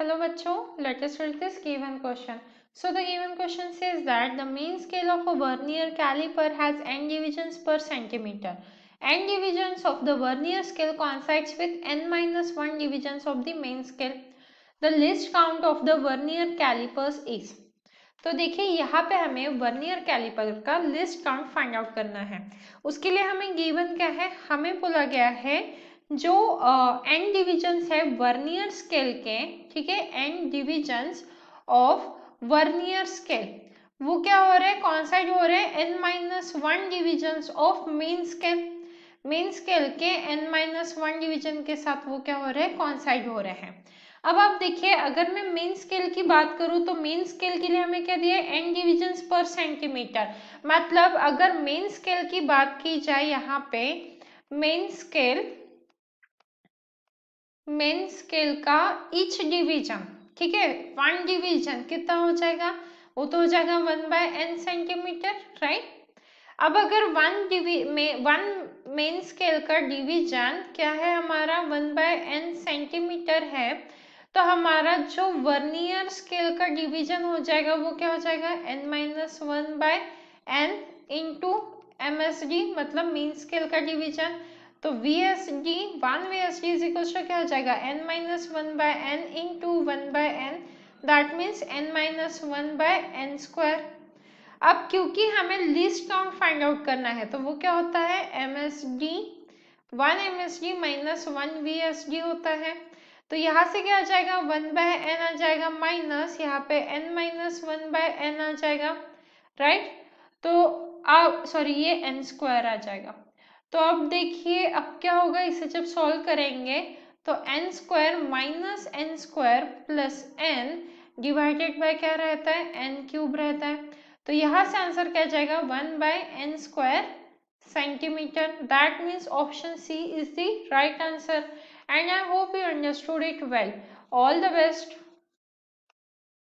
Hello बच्चों let us read this given question so the given question says that the main scale of a vernier calliper has n divisions per centimetre n divisions of the vernier scale coincides with n minus one divisions of the main scale the least count of the vernier callipers is तो देखिए यहाँ पे हमें vernier calliper का least count find out करना है उसके लिए हमें गिवन क्या है हमें बोला गया है जो एंड uh, डिविजन्स है वर्नियर स्केल के ठीक है n divisions of vernier scale वो क्या हो रहे हैं कौन सा जो हो रहे हैं n minus one divisions of main scale main scale के एन माइनस वन डिविजन के साथ वो क्या हो रहे हैं कौन कॉन्साइड हो रहे हैं अब आप देखिए अगर मैं मेन स्केल की बात करूं तो मेन स्केल के लिए हमें क्या दिया है एन डिविजन पर सेंटीमीटर मतलब अगर मेन स्केल की बात की जाए यहाँ पे मेन स्केल मेन स्केल का इच डिवीजन ठीक है वन डिवीजन कितना हो जाएगा वो तो हो जाएगा one by n centimetre right अब अगर वन डिवी में वन मेन स्केल का डिवीजन क्या है हमारा वन बाय एन सेंटीमीटर है तो हमारा जो वर्नियर स्केल का डिवीजन हो जाएगा वो क्या हो जाएगा n minus one by n into M S D मतलब मेन स्केल का डिवीजन तो V S D one V S D equals क्या हो जाएगा n minus one by n into one by n that means n minus one by n square अब क्योंकि हमें list count find out करना है तो वो क्या होता है M S D one M S D minus one V S D होता है तो यहाँ से क्या आ जाएगा वन बाय एन आ जाएगा माइनस यहाँ पे n minus one by n आ जाएगा राइट right? तो सॉरी ये एन स्क्वायर आ जाएगा तो अब देखिए अब क्या होगा इसे जब सॉल्व करेंगे तो n square minus n square plus n divided by क्या रहता है एन क्यूब रहता है तो यहाँ से आंसर क्या जाएगा one by n square centimetre that means option C is the right answer and I hope you understood it well all the best